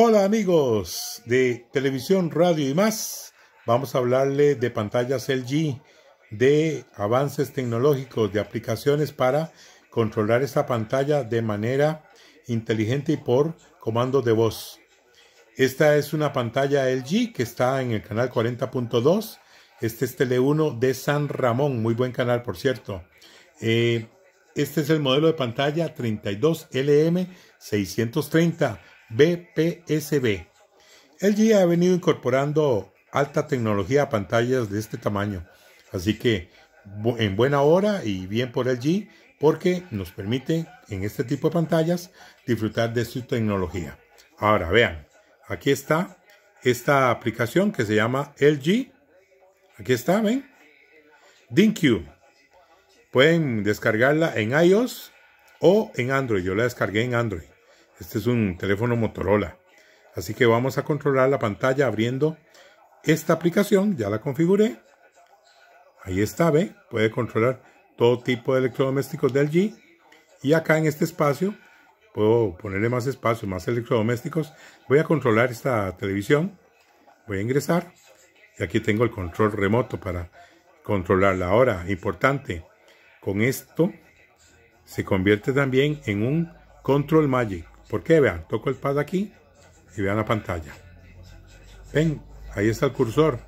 Hola amigos de televisión, radio y más. Vamos a hablarle de pantallas LG, de avances tecnológicos, de aplicaciones para controlar esta pantalla de manera inteligente y por comando de voz. Esta es una pantalla LG que está en el canal 40.2. Este es Tele 1 de San Ramón, muy buen canal por cierto. Eh, este es el modelo de pantalla 32LM630 BPSB. LG ha venido incorporando alta tecnología a pantallas de este tamaño, así que en buena hora y bien por LG porque nos permite en este tipo de pantallas disfrutar de su tecnología. Ahora vean, aquí está esta aplicación que se llama LG. Aquí está, ven. DinQ. Pueden descargarla en iOS o en Android. Yo la descargué en Android. Este es un teléfono Motorola. Así que vamos a controlar la pantalla abriendo esta aplicación. Ya la configuré. Ahí está, ¿ve? Puede controlar todo tipo de electrodomésticos del G. Y acá en este espacio, puedo ponerle más espacio, más electrodomésticos. Voy a controlar esta televisión. Voy a ingresar. Y aquí tengo el control remoto para controlarla. Ahora, importante, con esto se convierte también en un control magic. ¿Por qué? Vean, toco el pad aquí y vean la pantalla. Ven, ahí está el cursor.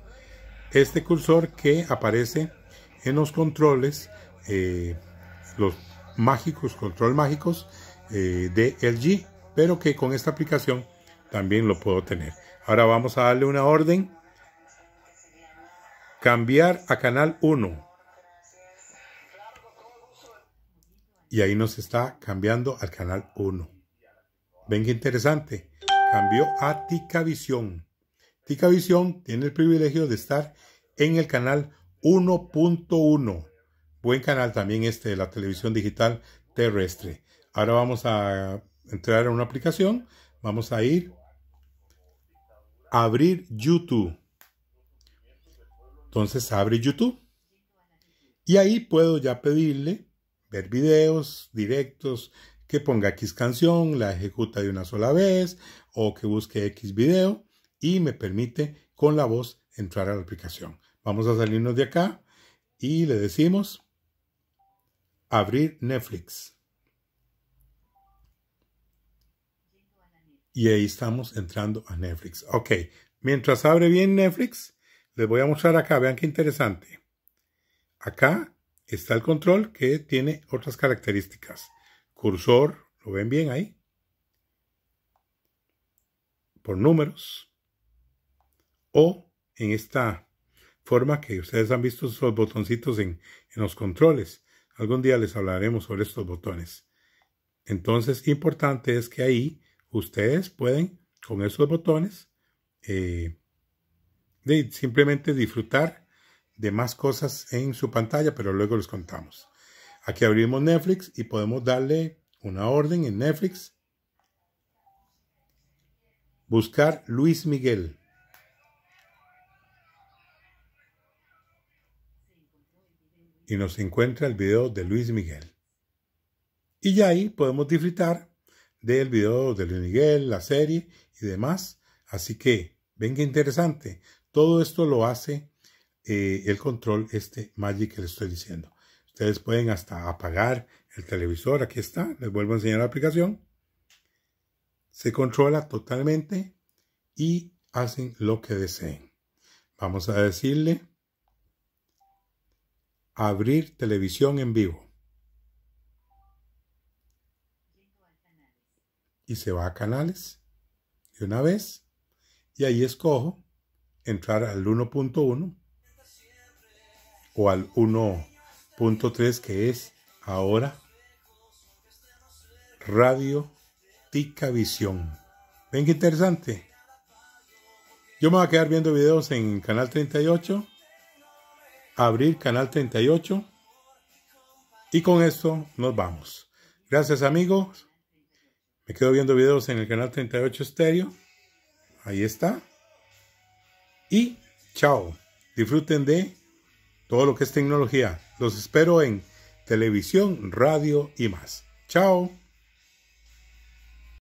Este cursor que aparece en los controles, eh, los mágicos, control mágicos eh, de LG, pero que con esta aplicación también lo puedo tener. Ahora vamos a darle una orden. Cambiar a canal 1. Y ahí nos está cambiando al canal 1. Ven interesante. Cambió a Ticavisión. Ticavisión tiene el privilegio de estar en el canal 1.1. Buen canal también este de la televisión digital terrestre. Ahora vamos a entrar a una aplicación. Vamos a ir a abrir YouTube. Entonces abre YouTube. Y ahí puedo ya pedirle ver videos directos, que ponga X canción, la ejecuta de una sola vez o que busque X video y me permite con la voz entrar a la aplicación. Vamos a salirnos de acá y le decimos abrir Netflix. Y ahí estamos entrando a Netflix. Ok, mientras abre bien Netflix, les voy a mostrar acá, vean qué interesante. Acá está el control que tiene otras características cursor, ¿lo ven bien ahí? Por números. O en esta forma que ustedes han visto esos botoncitos en, los controles. Algún día les hablaremos sobre estos botones. Entonces, importante es que ahí ustedes pueden, con esos botones, eh, de simplemente disfrutar de más cosas en su pantalla, pero luego les contamos. Aquí abrimos Netflix y podemos darle una orden en Netflix. Buscar Luis Miguel. Y nos encuentra el video de Luis Miguel. Y ya ahí podemos disfrutar del video de Luis Miguel, la serie y demás. Así que, venga interesante. Todo esto lo hace eh, el control, este Magic que le estoy diciendo. Ustedes pueden hasta apagar el televisor. Aquí está. Les vuelvo a enseñar la aplicación. Se controla totalmente y hacen lo que deseen. Vamos a decirle abrir televisión en vivo. Y se va a canales de una vez. Y ahí escojo entrar al 1.1 o al 1. Punto 3 que es ahora Radio Tica Visión. Ven qué interesante. Yo me voy a quedar viendo videos en Canal 38. Abrir Canal 38. Y con esto nos vamos. Gracias amigos. Me quedo viendo videos en el Canal 38 Estéreo. Ahí está. Y chao. Disfruten de todo lo que es tecnología. Los espero en televisión, radio y más. Chao.